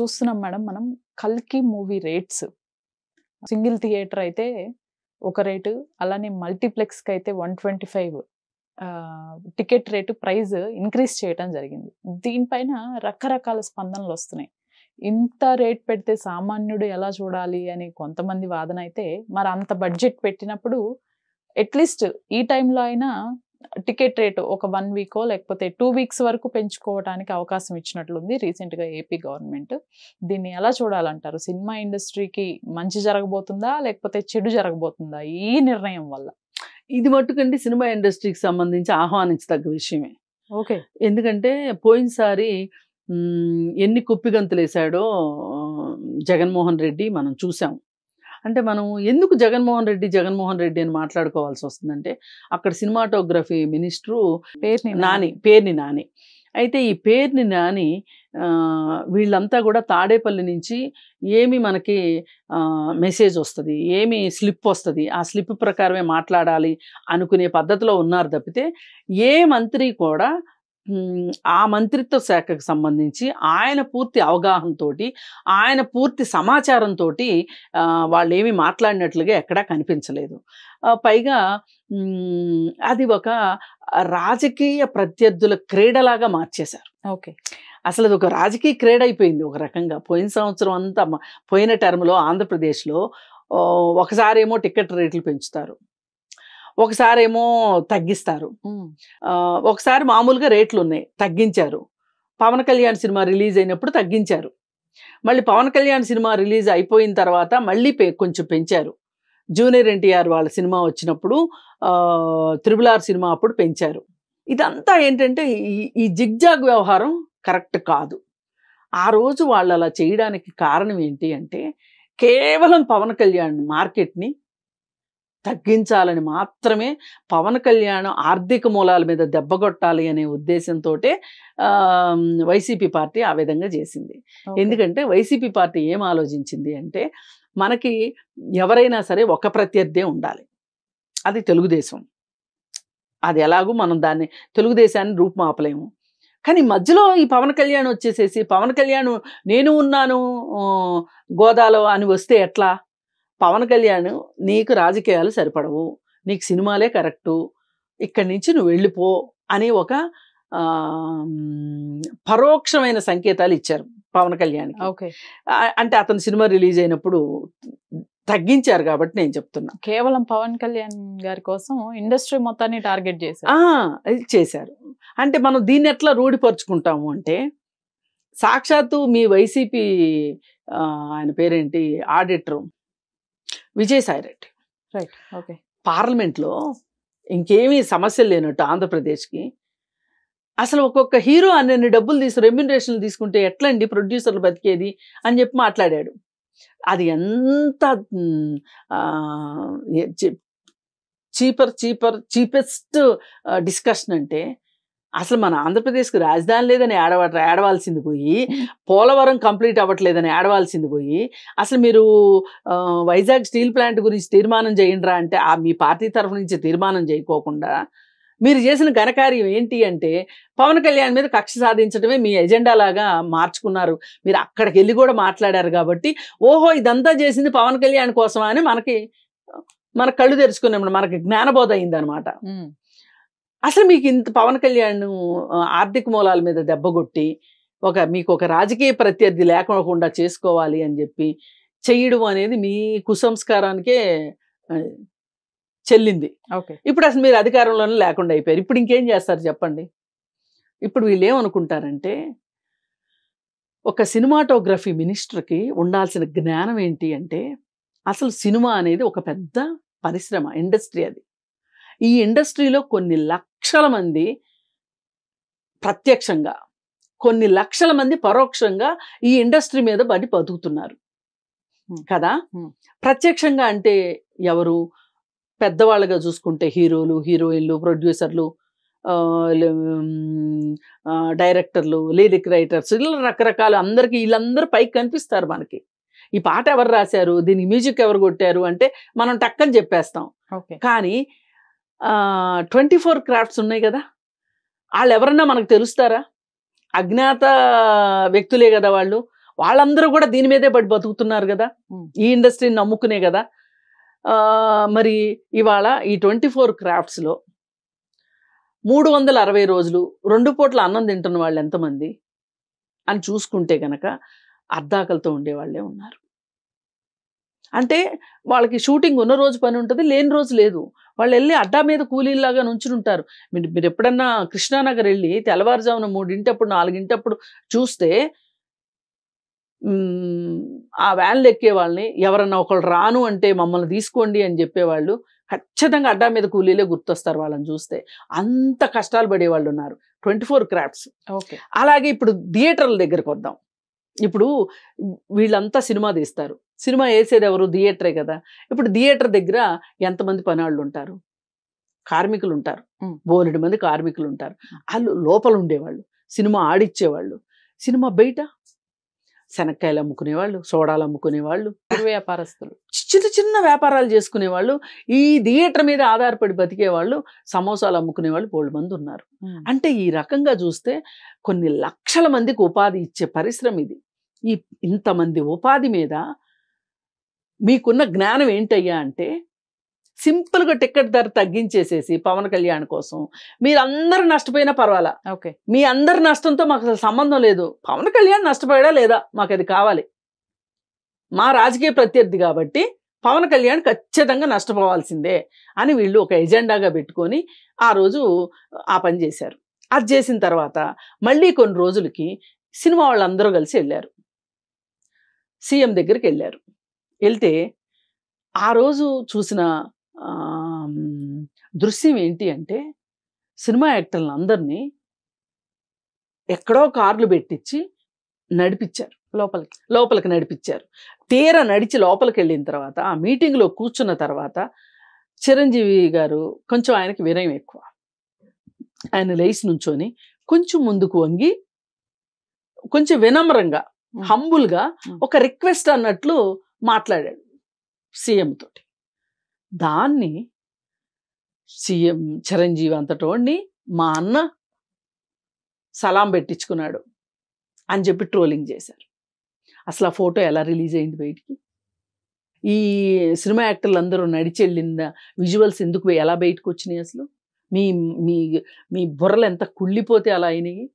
చూస్తున్నాం మేడం మనం కల్కి మూవీ రేట్స్ సింగిల్ థియేటర్ అయితే ఒక రేటు అలానే మల్టీప్లెక్స్కి అయితే one twenty five ticket rate price increase చేయటం జరిగింది దీనిపైన రకరకాల స్పందనలు వస్తున్నాయి ఇంత రేట్ పెడితే సామాన్యుడు ఎలా చూడాలి అని కొంతమంది వాదన అయితే మరి అంత బడ్జెట్ పెట్టినప్పుడు అట్లీస్ట్ ఈ టైంలో అయినా టికెట్ రేటు ఒక వన్ వీకో లేకపోతే టూ వీక్స్ వరకు పెంచుకోవడానికి అవకాశం ఇచ్చినట్లుంది రీసెంట్గా ఏపీ గవర్నమెంట్ దీన్ని ఎలా చూడాలంటారు సినిమా ఇండస్ట్రీకి మంచి జరగబోతుందా లేకపోతే చెడు జరగబోతుందా ఈ నిర్ణయం వల్ల ఇది మట్టుకంటే సినిమా ఇండస్ట్రీకి సంబంధించి ఆహ్వానించదగ్గ విషయమే ఓకే ఎందుకంటే పోయినసారి ఎన్ని కుప్పిగంతులు వేశాడో జగన్మోహన్ రెడ్డి మనం చూసాం అంటే మనం ఎందుకు జగన్మోహన్ రెడ్డి జగన్మోహన్ రెడ్డి అని మాట్లాడుకోవాల్సి వస్తుందంటే అక్కడ సినిమాటోగ్రఫీ మినిస్టరు పేర్ని నాని పేర్ని నాని అయితే ఈ పేర్ని నాని వీళ్ళంతా కూడా తాడేపల్లి నుంచి ఏమి మనకి మెసేజ్ వస్తుంది ఏమి స్లిప్ వస్తుంది ఆ స్లిప్ ప్రకారమే మాట్లాడాలి అనుకునే పద్ధతిలో ఉన్నారు తప్పితే ఏ మంత్రి కూడా ఆ మంత్రిత్వ శాఖకు సంబంధించి ఆయన పూర్తి అవగాహనతోటి ఆయన పూర్తి సమాచారంతో వాళ్ళు ఏమి మాట్లాడినట్లుగా ఎక్కడా కనిపించలేదు పైగా అది ఒక రాజకీయ ప్రత్యర్థుల క్రీడలాగా మార్చేశారు ఓకే అసలు అది ఒక రాజకీయ క్రీడ అయిపోయింది ఒక రకంగా పోయిన సంవత్సరం అంతా పోయిన టర్మ్లో ఆంధ్రప్రదేశ్లో ఒకసారేమో టికెట్ రేట్లు పెంచుతారు ఒకసారి ఏమో తగ్గిస్తారు ఒకసారి మామూలుగా రేట్లు ఉన్నాయి తగ్గించారు పవన్ కళ్యాణ్ సినిమా రిలీజ్ అయినప్పుడు తగ్గించారు మళ్ళీ పవన్ కళ్యాణ్ సినిమా రిలీజ్ అయిపోయిన తర్వాత మళ్ళీ కొంచెం పెంచారు జూనియర్ ఎన్టీఆర్ వాళ్ళ సినిమా వచ్చినప్పుడు త్రిబుల్ ఆర్ సినిమా అప్పుడు పెంచారు ఇదంతా ఏంటంటే ఈ జిగ్జాగ్ వ్యవహారం కరెక్ట్ కాదు ఆ రోజు వాళ్ళు అలా చేయడానికి కారణం ఏంటి అంటే కేవలం పవన్ కళ్యాణ్ మార్కెట్ని తగ్గించాలని మాత్రమే పవన్ కళ్యాణ్ ఆర్థిక మూలాల మీద దెబ్బగొట్టాలి అనే ఉద్దేశంతో వైసీపీ పార్టీ ఆ విధంగా చేసింది ఎందుకంటే వైసీపీ పార్టీ ఏం ఆలోచించింది అంటే మనకి ఎవరైనా సరే ఒక ప్రత్యర్థే ఉండాలి అది తెలుగుదేశం అది ఎలాగూ మనం దాన్ని తెలుగుదేశాన్ని రూపుమాపలేము కానీ మధ్యలో ఈ పవన్ కళ్యాణ్ వచ్చేసేసి పవన్ కళ్యాణ్ నేను ఉన్నాను గోదాలో అని వస్తే ఎట్లా పవన్ కళ్యాణ్ నీకు రాజకీయాలు సరిపడవు నీకు సినిమాలే కరెక్టు ఇక్కడి నుంచి నువ్వు వెళ్ళిపో అని ఒక పరోక్షమైన సంకేతాలు ఇచ్చారు పవన్ కళ్యాణ్ ఓకే అంటే అతను సినిమా రిలీజ్ అయినప్పుడు తగ్గించారు కాబట్టి నేను చెప్తున్నా కేవలం పవన్ కళ్యాణ్ గారి కోసం ఇండస్ట్రీ మొత్తాన్ని టార్గెట్ చేశారు చేశారు అంటే మనం దీన్ని ఎట్లా రూఢిపరుచుకుంటాము అంటే సాక్షాత్తు మీ వైసీపీ ఆయన పేరేంటి auditor Vijayasai Reddy right okay పార్లమెంట్లో ఇంకేమీ సమస్యలు లేనట్టు ఆంధ్రప్రదేశ్కి అసలు ఒక్కొక్క హీరో అన్ని డబ్బులు తీసి రెమ్యునరేషన్లు తీసుకుంటే ఎట్లండి ప్రొడ్యూసర్లు బతికేది అని చెప్పి మాట్లాడాడు అది ఎంత చీపర్ చీపర్ చీపెస్ట్ డిస్కషన్ అంటే అసలు మన ఆంధ్రప్రదేశ్కి రాజధాని లేదని ఏడవ ఏడవాల్సింది పోయి పోలవరం కంప్లీట్ అవ్వట్లేదని ఏడవాల్సింది పోయి అసలు మీరు వైజాగ్ స్టీల్ ప్లాంట్ గురించి తీర్మానం చేయండిరా అంటే ఆ మీ పార్టీ తరఫు నుంచి తీర్మానం చేయకోకుండా మీరు చేసిన ఘనకార్యం ఏంటి అంటే పవన్ కళ్యాణ్ మీద కక్ష సాధించడమే మీ ఎజెండా లాగా మార్చుకున్నారు మీరు అక్కడికి వెళ్ళి కూడా మాట్లాడారు కాబట్టి ఓహో ఇదంతా చేసింది పవన్ కళ్యాణ్ కోసమా అని మనకి మన కళ్ళు తెరుచుకున్నాం మనకి జ్ఞానబోధ అయింది అనమాట అసలు మీకు ఇంత పవన్ కళ్యాణ్ ఆర్థిక మూలాల మీద దెబ్బగొట్టి ఒక మీకు ఒక రాజకీయ ప్రత్యర్థి లేకుండా చేసుకోవాలి అని చెప్పి చేయడం అనేది మీ కుసంస్కారానికే చెల్లింది ఓకే ఇప్పుడు అసలు మీరు అధికారంలోనే లేకుండా అయిపోయారు ఇప్పుడు ఇంకేం చేస్తారు చెప్పండి ఇప్పుడు వీళ్ళు ఏమనుకుంటారంటే ఒక సినిమాటోగ్రఫీ మినిస్టర్కి ఉండాల్సిన జ్ఞానం ఏంటి అంటే అసలు సినిమా అనేది ఒక పెద్ద పరిశ్రమ ఇండస్ట్రీ అది ఈ ఇండస్ట్రీలో కొన్ని లక్షల మంది ప్రత్యక్షంగా కొన్ని లక్షల మంది పరోక్షంగా ఈ ఇండస్ట్రీ మీద పడి బతుకుతున్నారు కదా ప్రత్యక్షంగా అంటే ఎవరు పెద్దవాళ్ళగా చూసుకుంటే హీరోలు హీరోయిన్లు ప్రొడ్యూసర్లు డైరెక్టర్లు లిరిక్ రైటర్స్ ఇలా రకరకాల అందరికీ వీళ్ళందరూ పైకి కనిపిస్తారు మనకి ఈ పాట ఎవరు రాశారు దీని మ్యూజిక్ ఎవరు కొట్టారు అంటే మనం టక్కని చెప్పేస్తాం కానీ ట్వంటీ ఫోర్ క్రాఫ్ట్స్ ఉన్నాయి కదా వాళ్ళు ఎవరన్నా మనకు తెలుస్తారా అజ్ఞాత వ్యక్తులే కదా వాళ్ళు వాళ్ళందరూ కూడా దీని మీదే పడి బతుకుతున్నారు కదా ఈ ఇండస్ట్రీని నమ్ముకునే కదా మరి ఇవాళ ఈ ట్వంటీ ఫోర్ క్రాఫ్ట్స్లో మూడు వందల అరవై రోజులు రెండు పూట్ల అన్నం తింటున్న వాళ్ళు ఎంతమంది అని చూసుకుంటే గనక అర్ధాకలతో ఉండేవాళ్ళే ఉన్నారు అంటే వాళ్ళకి షూటింగ్ ఉన్న రోజు పని ఉంటుంది లేని రోజు లేదు వాళ్ళు వెళ్ళి అడ్డా మీద కూలీలాగా నుంచుని ఉంటారు మీరు మీరు ఎప్పుడన్నా కృష్ణానగర్ వెళ్ళి తెల్లవారుజామున మూడింటప్పుడు నాలుగింటప్పుడు చూస్తే ఆ వ్యాన్లు ఎక్కేవాళ్ళని వాళ్ళని ఎవరన్నా ఒకళ్ళు రాను అంటే మమ్మల్ని తీసుకోండి అని చెప్పేవాళ్ళు ఖచ్చితంగా అడ్డా మీద కూలీలే గుర్తొస్తారు వాళ్ళని చూస్తే అంత కష్టాలు పడేవాళ్ళు ఉన్నారు ట్వంటీ ఫోర్ క్రాఫ్ట్స్ ఓకే అలాగే ఇప్పుడు థియేటర్ల దగ్గరకు వద్దాం ఇప్పుడు వీళ్ళంతా సినిమా తీస్తారు సినిమా వేసేది ఎవరు థియేటరే కదా ఇప్పుడు థియేటర్ దగ్గర ఎంతమంది పనివాళ్ళు ఉంటారు కార్మికులు ఉంటారు బోలెడు మంది కార్మికులు ఉంటారు వాళ్ళు లోపల ఉండేవాళ్ళు సినిమా ఆడిచ్చేవాళ్ళు సినిమా బయట శనక్కాయలు అమ్ముకునేవాళ్ళు సోడాలు అమ్ముకునేవాళ్ళు వ్యాపారస్తులు చిన్న చిన్న వ్యాపారాలు చేసుకునేవాళ్ళు ఈ థియేటర్ మీద ఆధారపడి బతికేవాళ్ళు సమోసాలు అమ్ముకునేవాళ్ళు బోల్డ్ మంది ఉన్నారు అంటే ఈ రకంగా చూస్తే కొన్ని లక్షల మందికి ఉపాధి ఇచ్చే పరిశ్రమ ఇది ఈ ఇంతమంది ఉపాధి మీద మీకున్న జ్ఞానం ఏంటయ్యా అంటే సింపుల్గా టికెట్ ధర తగ్గించేసేసి పవన్ కళ్యాణ్ కోసం మీరందరూ నష్టపోయినా పర్వాలా ఓకే మీ అందరి నష్టంతో మాకు అసలు సంబంధం లేదు పవన్ కళ్యాణ్ నష్టపోయాడా లేదా మాకు అది కావాలి మా రాజకీయ ప్రత్యర్థి కాబట్టి పవన్ కళ్యాణ్ ఖచ్చితంగా నష్టపోవాల్సిందే అని వీళ్ళు ఒక ఎజెండాగా పెట్టుకొని ఆ రోజు ఆ పని చేశారు అది చేసిన తర్వాత మళ్ళీ కొన్ని రోజులకి సినిమా వాళ్ళందరూ కలిసి వెళ్ళారు సీఎం దగ్గరికి వెళ్ళారు వెళ్తే ఆ రోజు చూసిన దృశ్యం ఏంటి అంటే సినిమా యాక్టర్లను అందరినీ ఎక్కడో కార్లు పెట్టించి నడిపించారు లోపలికి లోపలికి నడిపించారు తీర నడిచి లోపలికి వెళ్ళిన తర్వాత ఆ మీటింగ్లో కూర్చున్న తర్వాత చిరంజీవి గారు కొంచెం ఆయనకి వినయం ఎక్కువ ఆయన లేచి నుంచొని కొంచెం ముందుకు వంగి కొంచెం వినమ్రంగా హంబుల్గా ఒక రిక్వెస్ట్ అన్నట్లు మాట్లాడాడు సీఎం తోటి దాన్ని సీఎం చిరంజీవి అంతటోడిని మా అన్న సలాం పెట్టించుకున్నాడు అని చెప్పి ట్రోలింగ్ చేశారు అసలు ఆ ఫోటో ఎలా రిలీజ్ అయింది బయటికి ఈ సినిమా యాక్టర్లు అందరూ నడిచెళ్ళిందా విజువల్స్ ఎందుకు ఎలా బయటకు వచ్చినాయి అసలు మీ మీ మీ బుర్రలు ఎంత కుళ్ళిపోతే అలా అయినాయి